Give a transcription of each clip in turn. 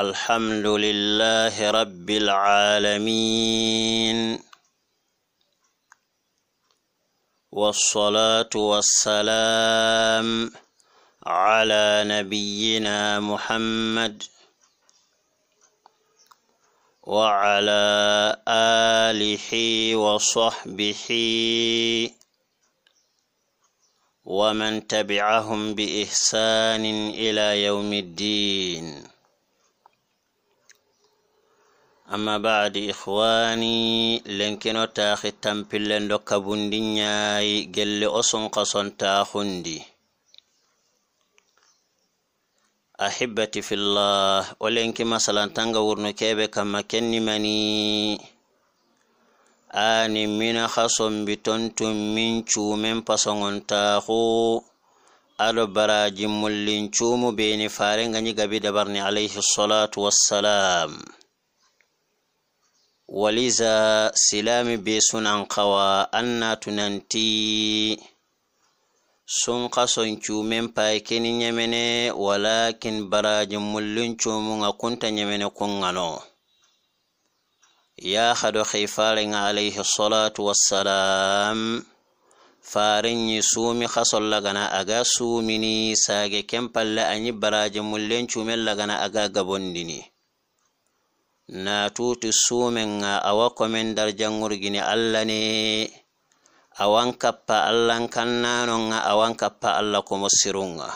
الحمد لله رب العالمين والصلاة والسلام على نبينا محمد وعلى آله وصحبه ومن تبعهم بإحسان إلى يوم الدين amma ba'di ikhwani lenkeno taxi tampillen do kabundi ñaayi gelle o sunqa ahibati fillah o lenki masalantanga wurnu keɓe kamma kennimani ani mina hasombi tontum min cuumen pasongontaxu aɗo baraji mullin cuumu beni farengañi gabi dabarni alayhi salatu wassalam waliza silami be sunan kawa anna tunanti sun kason cumin paikini yamene walakin barajin mullin cumin a kunta nyemene kungano ya hado khifarin alaihi salatu wassalam farin yi sumi kason lagana A ga sumini sage ken an yi barajin mullin cumin lagana A ga gabon dini. na tuti sumenga awa komin dar jangurgini allah ni awan kappa allahn kannanonga awan kappa allah komo sirunga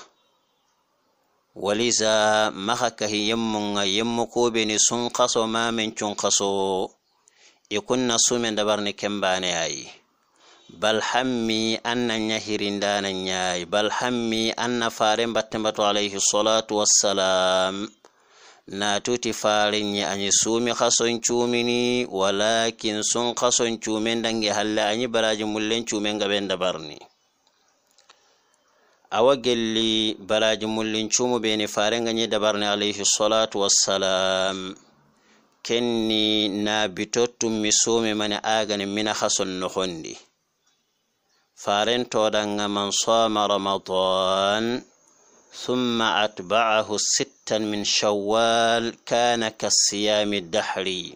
waliza maha kahi yemmunga yemmu kubini sun kaso mamin cun kaso ikunna sumen dabarni kembaneyayi bal hammi anna yahirindananyayi bal hammi anna faren battembato alayhi salatu wassalam natuti farinye anyi sumi hason cumini walakin sun hason cumen dange halle anyi baraji mullen cumen gaben dabarni awa gelli baraji mullin cumu beni faren ganyi dabarni alayhi salatu wassalam kenni na bitottum mi sumi mani agani mina hason nohondi farentodanga man soma ramadan sun أتبعه ستا من شوال كان كالصيام الدحري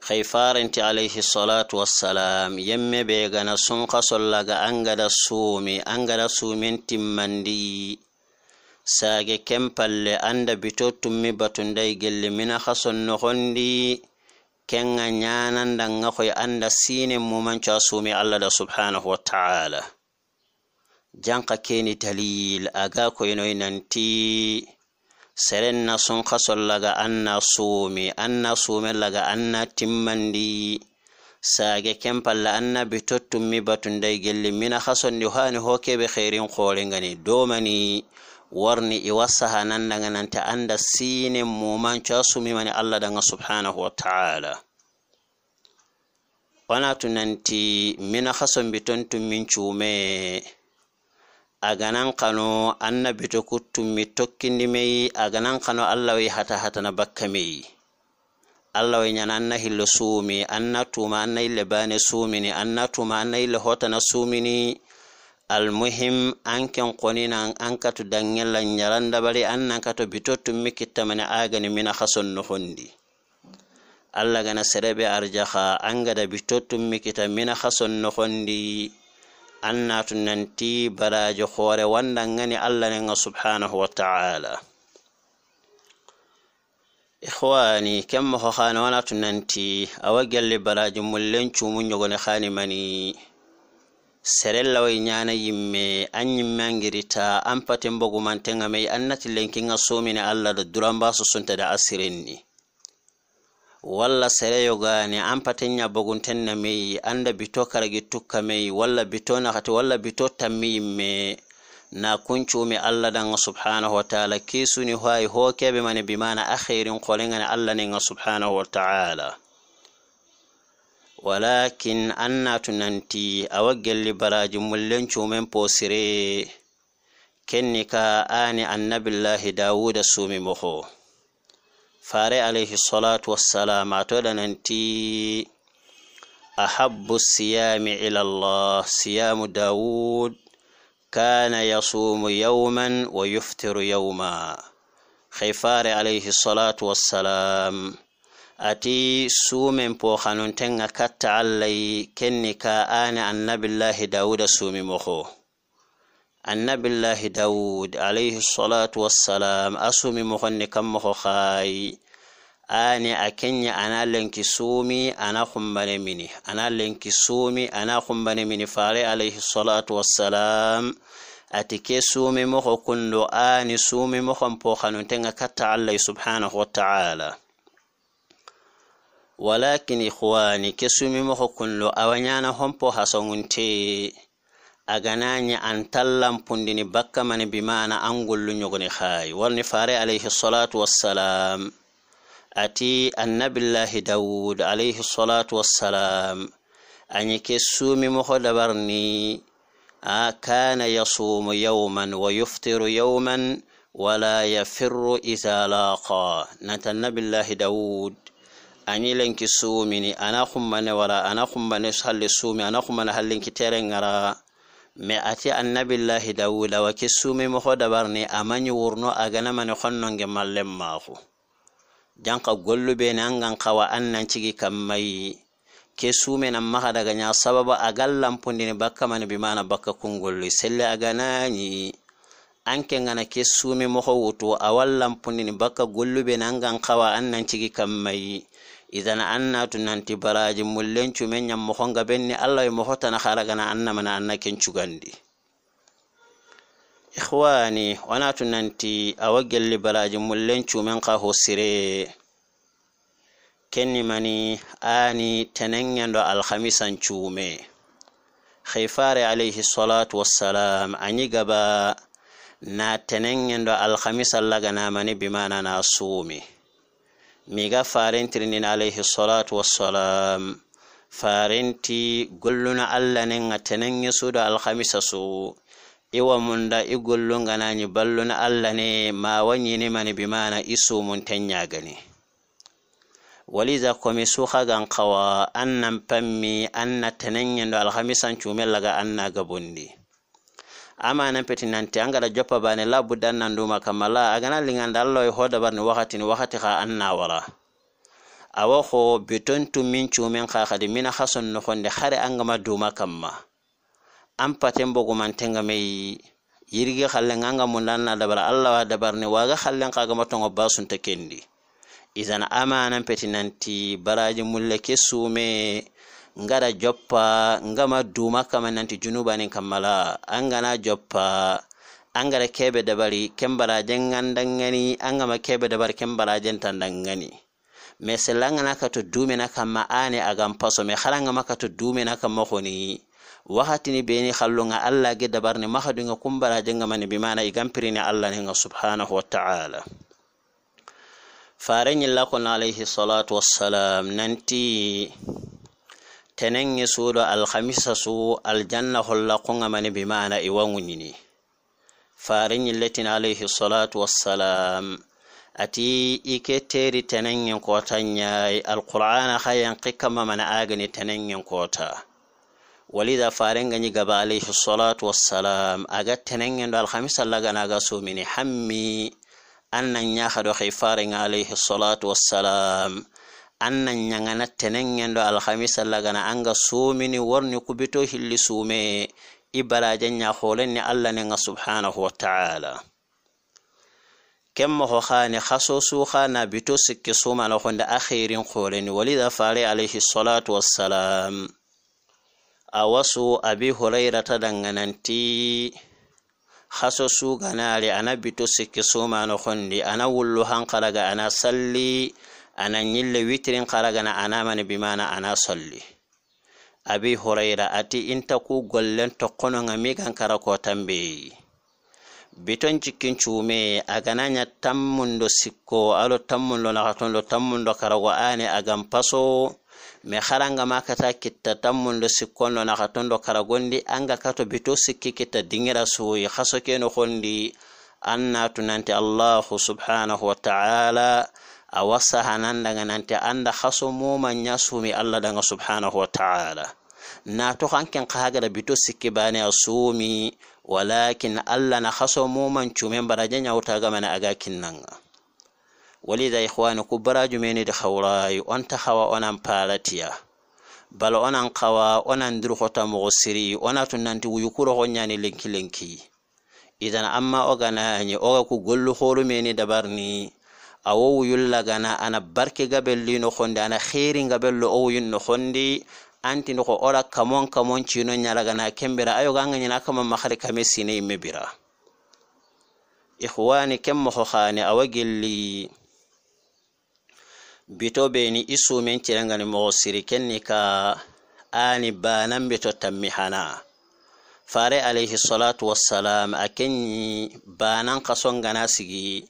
خيفارنت عليه الصلاة والسلام يم بيغنا سنقا صلغا أنغدا سومي أنغدا سومين تمندي saage kempalle anda bito tummi batunday gelli mina hason nohondi kenga ñananda nga koye anda sine mumanco a suumi allah da subhanahu wa taala janka keni dalil aga nan ti seren na sun kaso laga anna sume anna sume laga na timmandi sage ken palla anna bitottummi na gelli mina hasondi hani hoke bi khairin kore ngani domani warni i wasa nan nandaga nanta anda sine mumanco a mani allah danga subhanahu wa taala wana tunanti mina hason biton tummin cuume agananqano annabi to kuttummi tokkindimeyi agananqano allah wa hata hatana bakka meyi allah wa ñana anna hillo suumi anna tuma anna ille bane suumini anna tuma anna ille hotana suumini almuhim an ken qonina an kato dangella ñarandabari an nan kato bitottummi kittamani agani mina hason nohondi allah gana sereɓe arjaha an gada bitottummi kita mina hason nohondi annatu nanti baraji hore wanda gani allah ne subhanahu wa taala ihwani kemma ho khana wonatu tunanti awa baraji mullen cumu ne khani mani serellawai nyana yimme an yimme an girita an paten mai annati lenkinga ne allah da su sunta da asirin ni walla sereyo gani an patenya bogunten na meyi anda bito karagi tukka mai walla bito nakati walla bito tammi me na kuncumi allah danga subhanahu wa taala kisuni hoyi ho keɓe mane bimana akhirin kolengani allah ninga subhanahu wa taala walakin an tunanti nanti awa gelli baraji posire kenni ka ani annabillahi dawuda sumi moho فاري عليه الصلاة والسلام أتولن أنتي أحب الصيام إلى الله صيام داود كان يصوم يوما ويفتر يوما خيفار عليه الصلاة والسلام أتي سوم بوخانون تنغا كتا علي كنكا آن النبي الله داود سوم مخو annabillahi dawud alayhi salatu wassalam asumi moxonni kammoxo xaayi ani a kenya ana lenki sumi ana xumbane mini ana lenki sumi ana xumbane mini fare alayhi salatu wassalam ati ke sumi moxo kundo ani sumi moxon poxanuntenga katta allahi subhanahu wa taala walakin ixwani ke sumi moxo kundo awañana honpo hasongunte aganañe an tallampundini bakka mane bimana an gollu ñogoni haayi warni faare alayhi salatu wassalam ati annabillahi dawud alayhi salatu wassalam añi ke suumimoho dabarni a kana yasumu yawman wa yuftiru yawman wala yafiru ida laqa nata annabillahi dawud ani lenki suumini ana hummane wala ana hummane halli suumi ana hummane hallinki tere mi ati annabillahi dawuda wa kissumi moho dabarni amani wurno aganamani honnonge mallen maahu janka gollubene an gan kawa an nancigi kammayi kesumenan maha daga ya sababa a gallanpundini bakka mani bimana bakka kungolloi selle aganayi anke gana kesumi moho wutu a wallanpundini bakka gollubene an gan kawa an nancigi kammayi idan anna tun hanti baraji mullen cumen nyam mo honga benni allah e mo hotana gana anna mana anna ken gandi ikhwani wana tunanti nanti awa gelli baraji mullen cumen ka hosire kenni mani ani tenengendo alhamisan cuume khifare alayhi salatu wassalam anyi gaba na tenengendo alhamisa mani bimana na suumi miga farentirnin alayhi salatu wassalam farenti gulluna allah nen ga tenen da alhamisa su iwa munda i gollunganani balluna allah ne ma wani ne bi isu mun bimana i Wali za waliza su ha gan kawa annan pammi anna tenen yendo alhamisan cumi laga anna gabondi ama nan peti nanti bani joppa bane labudda annan duma linga agana liganda allah e hodabarni wakati ni wakati ha anna wala awo ho bitontu min cumen ha kadi mina hason nohonde hare angama duma kamma an paten bogumantenga meyi yirgi hallen anga na dabara allah wa ni waga hallen kagama tongo basunta kendi isan ama nan peti nanti baraji mulle ke sume ngara joppa ngama duma kama nanti junubanin kammala angana joppa angara keɓe dabari kembara gandan gani angama keɓe dabari kembara tandan gani mais sellangana ka to dumena kamma ane agan paso mais harangama ka to dumena kamma honi wahatini beni hallunga allah ge kumbara jenga mani bimana igampirini allah nga subhanahu wa taala farenñilla kono alayhi salatu wassalam nanti tenen ye da alhamisa so aljanna holla kongamani bi ma'ana e wanguñini farin yilletin alayhi salatu wassalam ati i ke teri tenen yin kota ñayi alqur'ana ha yen ma mana agani tenen yin kota walida gani gaba alayhi salatu wassalam aga tenen yin da alhamisa lagana aga mini hammi annan ya hado farenga alayhi salatu wassalam anna na tenen yendo alhamisa lagana anga sumini warni kubito hilli sume i baraje ni allah nenga subhanahu wa taala kemmoho hane khaso suha na bito sikki na honde akhirin ni walida fare alayhi salatu wassalam a wasu abi ta dangananti haso suganare ana bito sikki sumana honde ana wullu hankalaga ana salli anan yille witirin karagana anamani bimana ana solli abi hurayra ati inta ku gollen ngami kan kara tambe biton cikkin cume aganaya tammundo sikko alo tammundo nakatondo tammundo karago ane agam paso me kharanga ma kata kitta tammundo do nakatondo karagondi anga kato bito sikki kitta dingira yi khaso keno hondi anna tunanti allahu subhanahu wa ta'ala a wasa hanan daga nan ta anda haso muman ya sumi allah daga subhanahu wa ta'ala na to hankin kahaga da bito sike a sumi walakin allah na haso moman cumen barajen ya wuta gama na agakin nan walida ikhwani ku baraju meni da haurayi on ta hawa onan palatiya bal onan kawa onan durhota mugsiri ona tun nanti wuyukurogo ñani linki linki idan amma oganañi oga ku gollu horu dabar dabarni awo lagana ana barke gabelli nogondi ana gabel lo o wuyun nogondi anti ko ora kamon kamon cino ñalagana kembira ayoganga ñana kama mahari kame sine imme bira ihwani ken moho hane awa gelli bito beni i sumen cirengani mogo siri kenni ka ani banan bito tammihana. fare alayhi salatu wassalam a kenñi banan kasongana sigi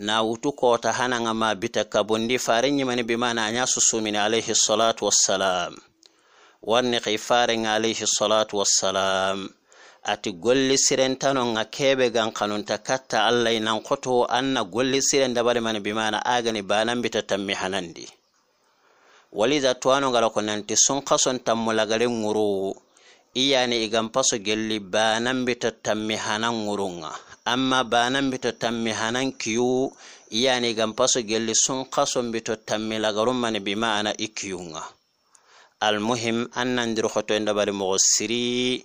na wutu kota hananga ma bita kabundi farin yimani bimana nya susumini alayhi salatu wassalam wanni ki farin alayhi salatu wassalam ati golli tano nga kebe gan ta katta allah nan koto anna golli siren dabari mani bimana agani banan bita tammi hanandi waliza tuwano gala ko sun kason tammulagarin wuro iyani igan paso gelli banan bita tammi hanan wurunga amma banan bito tammi hanan kiyu yani gam faso gelli sun kaso bito tammi mani bi ma'ana ikiyunga kiyunga almuhim an hoto hotoyinda bari mogo siri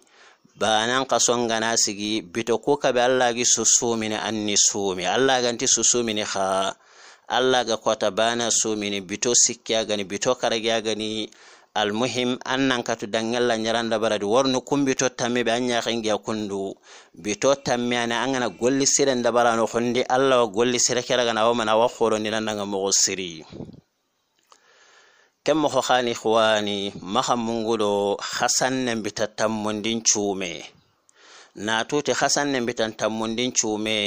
banan kason gana sigi bito bi kabe allah gi susumini anni sumi allah ganti susumini ha allah ga kota bana sumini bito sikkiya gani bito karagiya gani almuhim annan katu dangella nyaranda baradi warno kumbito tamme be anya kangi kundu bito tamme ana angana golli sire ndabara no hundi allah wa golli sire kera gana wa mana wa khoro ni nan nga mogo siri kam mo khani khwani maha hasan nan bita tammundin chume na tuti hasan nan bitan tammundin chume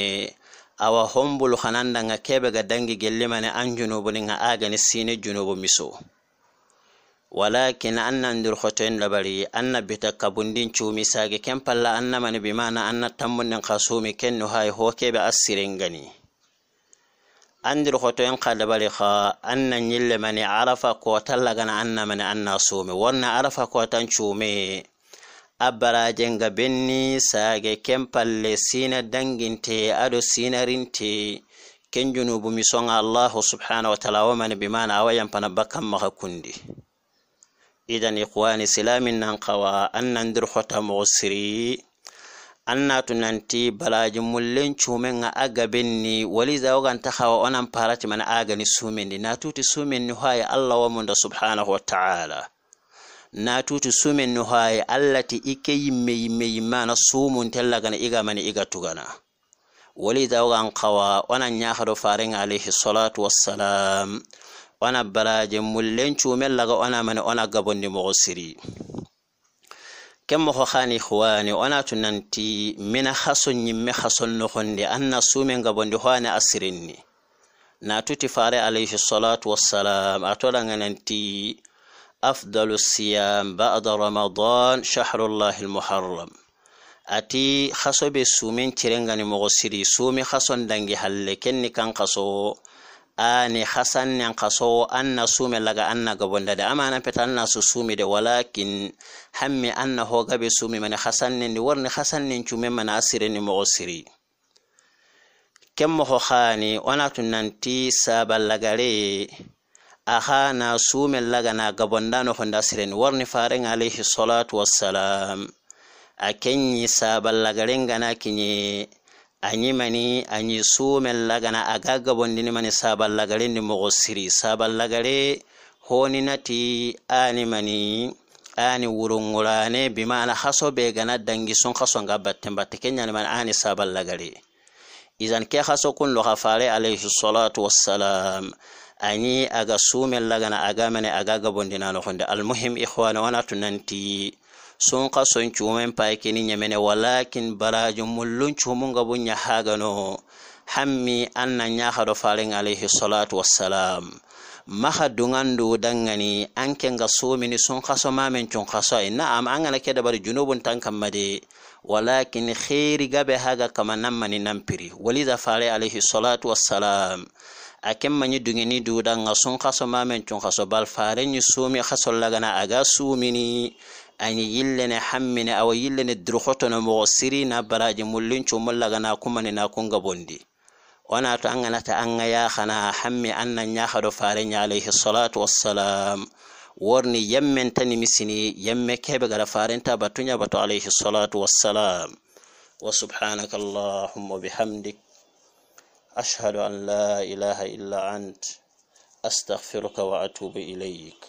awa hombulu hananda nga kebe ga dangi gellimane an junubu ni nga agani sine junubu miso walakin an annan durhotoyin labari na bita kabundin cumi sage ken palla anna mani na anna tammunin kasumi ken nuhai hokebe asirin gani an durhotoyin ka labari an na yille mani arafa kotan lagana anna mani anna sumi wannan arafa kotan cumi abarajen ga benni sage ken palle sina danginte ado sinarinte ken junubu mi songa allahu subhanahu wa taala wamani bimana awayan pana bakkan maha kundi idan ikhwani silamin nan kawa an dir hota mogo anna tunanti natu nanti balaji mullen cumen a wali zawoganta hawa onan parati man agani sumendi natuti ni haya allah munda subhanahu wa ta'ala natuti ni haya allah ti ike yimme yimme iga sumuntellagana igamani igatugana wali zawogan kawa onan yahaɗo faren alayhi salatu wassalam ona baraje mullen cumel laga ona mane ona gabondi mogo siri ken mogo xani xuwani ona tunanti mina xaso ñimme xason noxondi an na sumen gabondi xoani asirinni sirinni natuti fare alayhi salatu wassalam a tolangananti afdalu siyam bada ramadan shahrullahi almuharram ati xaso be sumen cirengani mogo siri sumi xason dangi halle kenni kan xaso ani ne kaso anna sume laga anna gabonda da amana peta anna su sume de walakin hammi anna ho gabe sume mani hasannen ni warni hasannen cume mana asire ni mogo siri kemmo ho hani wana ti sabal lagare aha na sume laga na gabonda no honda sire ni warni farin alaihi salatu wassalam a kenyi sabal lagaren gana kinye anyi mani anyi sumen lagana a agaga dini mani sabal lagare ni mugu siri sabal lagare honi nati ani mani ani ma ana haso be gana dangi sun haso nga batten kenya ni mani ani sabal lagare izan ke haso kun lo hafare alayhi salatu wassalam anyi aga sumen lagana a ga mani agaga bondina na honde almuhim ikhwana wana tunanti sun ka son cumen paikini nyemene walakin barajo mullun cumun ga bun yahagano hammi anna nyahado faren alayhi salatu wassalam maha dungandu dangani anke nga somini sun kaso mamen cun kaso ay na'am an gana ke dabar junubun tan kammade walakin khairi gabe haga kama nan mani nan piri walida fare alayhi salatu wassalam aken manyi dungini dudan nga sun kaso mamen cun kaso bal fare nyi somi kaso lagana aga sumini ani yillene hammine awa yillene durhotono mogo siri na baraji mullin laga na kumani na kunga bondi wona to an ganata an ga yahana hammi an nan yahaɗo farenya alayhi salatu wassalam worni yammen tani misini yamme keɓe gara farenta batuya bato alayhi salatu wassalam wa subhanaka allahumma bihamdik ashhadu an la ilaha illa ant astaghfiruka wa atubu ilayk